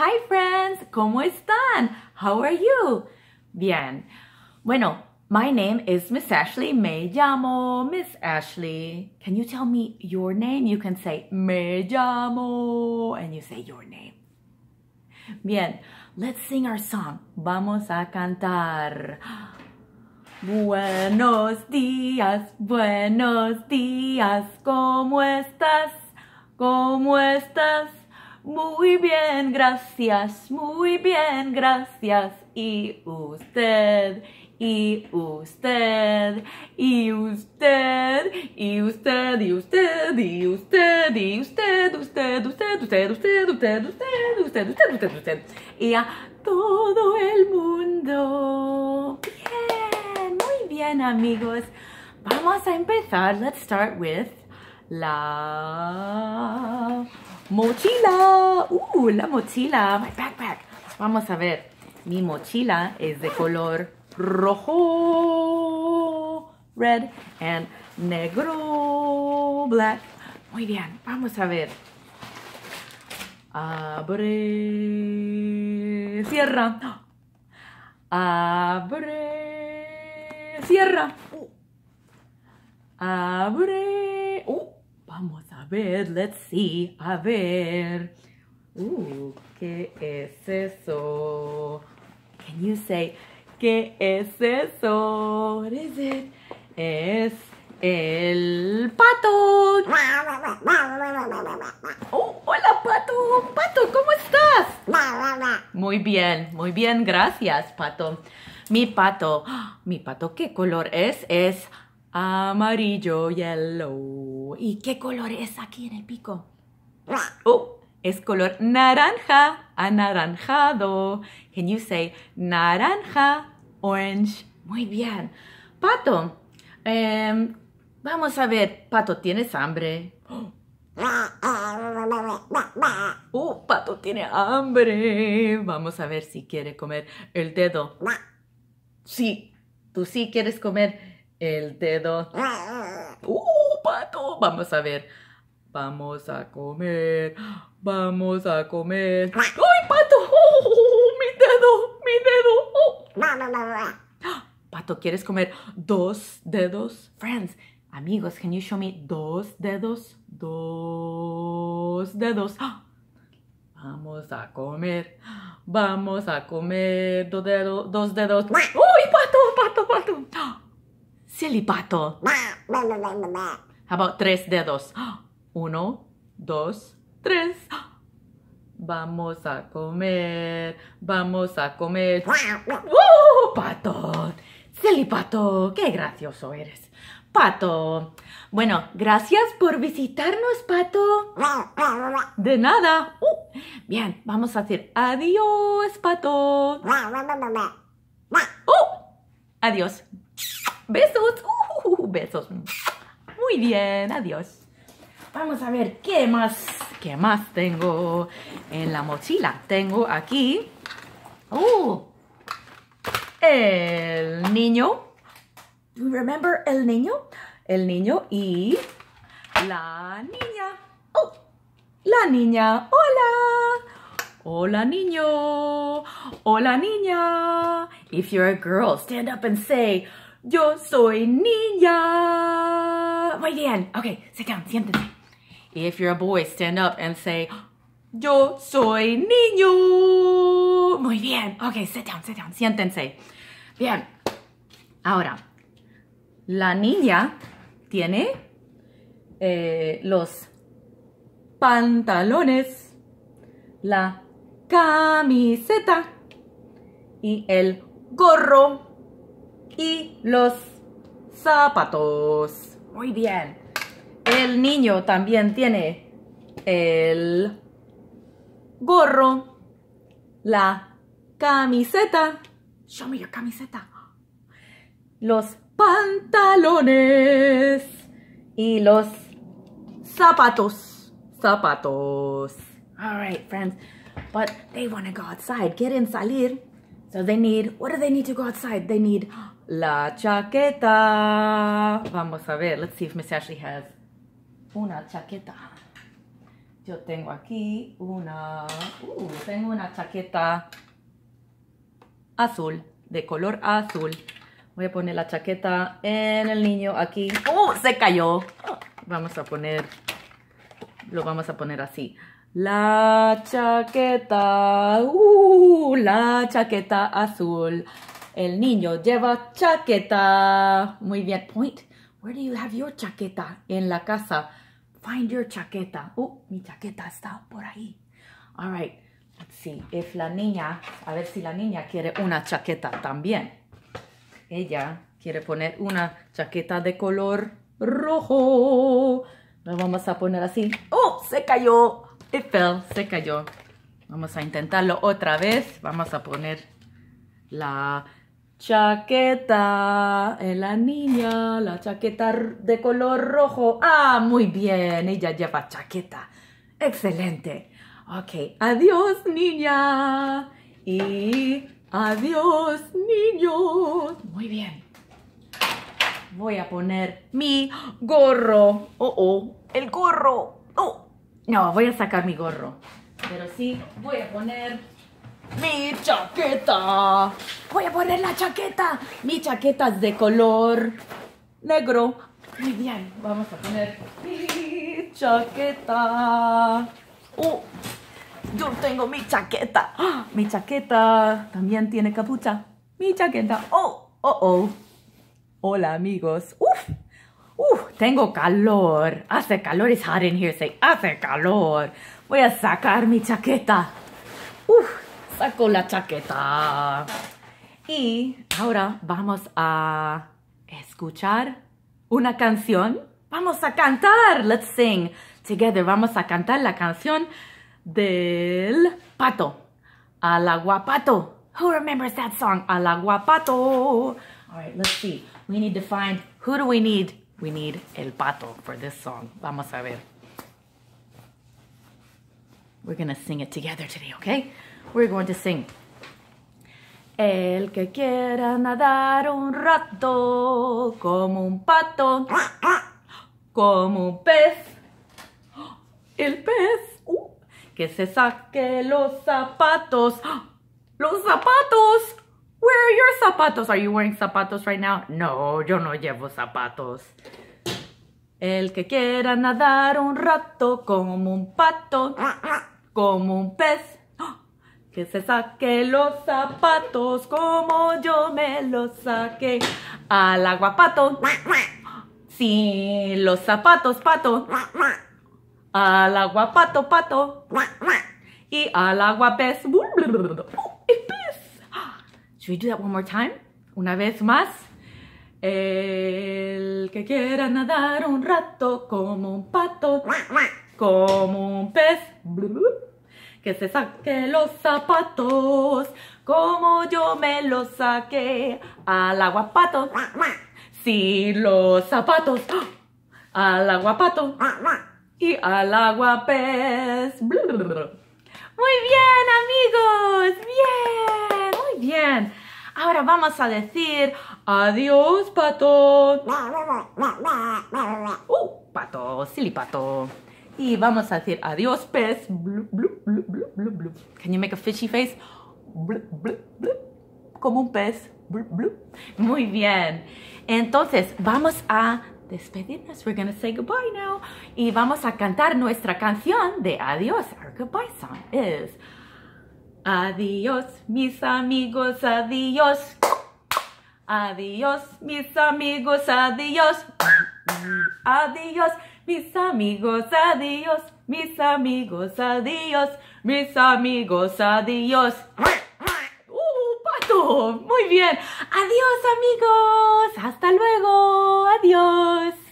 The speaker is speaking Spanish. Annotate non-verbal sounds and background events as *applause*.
Hi friends, ¿cómo están? How are you? Bien. Bueno, my name is Miss Ashley. Me llamo Miss Ashley. Can you tell me your name? You can say me llamo and you say your name. Bien, let's sing our song. Vamos a cantar. Buenos días, buenos días, ¿cómo estás? ¿Cómo estás? Muy bien, gracias, muy bien, gracias. Y usted, y usted, y usted, y usted, y usted, y usted, y usted, usted, usted, usted, usted, usted, usted, usted, usted, usted, usted. Y a todo el mundo. Bien, muy bien, amigos. Vamos a empezar. Let's start with la mochila. Uh, la mochila, my backpack. Vamos a ver, mi mochila es de color rojo, red, and negro, black. Muy bien, vamos a ver. Abre, cierra. Abre, cierra. Uh. Abre. Uh. Vamos ver, let's see, a ver. Uh, ¿qué es eso? Can you say, ¿qué es eso? What is it? Es el pato. Oh, hola pato, pato, ¿cómo estás? Muy bien, muy bien, gracias pato. Mi pato, *gasps* mi pato, ¿qué color es? Es amarillo, yellow. ¿y qué color es aquí en el pico? Oh, es color naranja, anaranjado. Can you say naranja, orange? Muy bien. Pato, em, vamos a ver, Pato, ¿tienes hambre? Oh, Pato tiene hambre. Vamos a ver si quiere comer el dedo. Sí, tú sí quieres comer el dedo. Oh, pato. Vamos a ver. Vamos a comer. Vamos a comer. ¡Ay, pato! ¡Oh, oh, oh, mi dedo! ¡Mi dedo! ¡Ah! Pato, ¿quieres comer dos dedos? Friends, amigos, can you show me dos dedos? Dos dedos. ¡Ah! Vamos a comer. Vamos a comer dos dedos. Dos dedos. ¡Uy, pato, pato, pato! ¡Ah! ¡Silly pato! How about tres dedos? *gasps* Uno, dos, tres. *gasps* Vamos a comer, vamos a comer. *laughs* Pato, Silly Pato, qué gracioso eres. Pato, bueno, gracias por visitarnos, Pato. De nada. Uh, bien, vamos a decir adiós, Pato. *laughs* Uh, adiós. Besos. Uh, besos. Muy bien, adiós. Vamos a ver qué más, qué más tengo en la mochila. Tengo aquí, uh, el niño. Remember el niño? El niño y la niña. Oh, la niña. Hola. Hola niño. Hola niña. If you're a girl, stand up and say, yo soy niña muy bien. Okay, sit down, siéntense. If you're a boy, stand up and say, yo soy niño. Muy bien. Okay, sit down, sit down, siéntense. Bien. Ahora, la niña tiene eh, los pantalones, la camiseta y el gorro y los zapatos. Muy bien. El niño también tiene el gorro, la camiseta. Show me your camiseta. Los pantalones y los zapatos. Zapatos. All right, friends. But they want to go outside. Quieren salir. So they need, what do they need to go outside? They need la chaqueta. Vamos a ver. Let's see if Miss Ashley has una chaqueta. Yo tengo aquí una... Uh, tengo una chaqueta azul, de color azul. Voy a poner la chaqueta en el niño aquí. ¡Uh! Se cayó. Vamos a poner... Lo vamos a poner así. La chaqueta, uh, la chaqueta azul. El niño lleva chaqueta. Muy bien. Point. Where do you have your chaqueta? En la casa. Find your chaqueta. Oh, mi chaqueta está por ahí. All right. Let's see. If la niña, a ver si la niña quiere una chaqueta también. Ella quiere poner una chaqueta de color rojo. Lo vamos a poner así. ¡Oh! Se cayó. It fell. Se cayó. Vamos a intentarlo otra vez. Vamos a poner la Chaqueta, en la niña, la chaqueta de color rojo. Ah, muy bien, ella lleva chaqueta. Excelente. Ok, adiós niña y adiós niños. Muy bien. Voy a poner mi gorro. Oh, oh, el gorro. Oh, no, voy a sacar mi gorro. Pero sí, voy a poner mi chaqueta. Voy a poner la chaqueta. Mi chaqueta es de color negro. Muy bien, vamos a poner mi chaqueta. Oh, yo tengo mi chaqueta. ¡Ah! Mi chaqueta también tiene capucha. Mi chaqueta. Oh, oh, oh. Hola amigos. Uf, uf, tengo calor. Hace calor. es hot in here. hace calor. Voy a sacar mi chaqueta. Uf, con la chaqueta. Y ahora vamos a escuchar una canción. Vamos a cantar. Let's sing together. Vamos a cantar la canción del pato. Al aguapato. Who remembers that song? Al aguapato. All right, let's see. We need to find who do we need? We need el pato for this song. Vamos a ver. We're going to sing it together today, okay? We're going to sing. El que quiera nadar un rato como un pato, como un pez, el pez, uh, que se saque los zapatos, los zapatos. Where are your zapatos? Are you wearing zapatos right now? No, yo no llevo zapatos. El que quiera nadar un rato como un pato, como un pez, que se saque los zapatos como yo me los saqué. Al aguapato, pato. los zapatos, pato. Al aguapato pato, Y al agua, pez. Should we do that one more time? Una vez más. El que quiera nadar un rato como un pato, como un pez que se saque los zapatos como yo me los saqué al aguapato. Si los zapatos ¡ah! al aguapato y al aguapés. Muy bien, amigos. Bien, muy bien. Ahora vamos a decir adiós, pato. *laughs* Uh, pato, silly pato. Y vamos a decir adiós, pez. Blup, blup, Can you make a fishy face? Como un pez. Muy bien. Entonces, vamos a despedirnos. We're going to say goodbye now. Y vamos a cantar nuestra canción de adiós. Our goodbye song is Adiós, mis amigos, adiós. Adiós, mis amigos, adiós. Adiós, mis amigos, adiós, mis amigos, adiós, mis amigos, adiós. ¡Uh, pato! Muy bien. Adiós, amigos. Hasta luego. Adiós.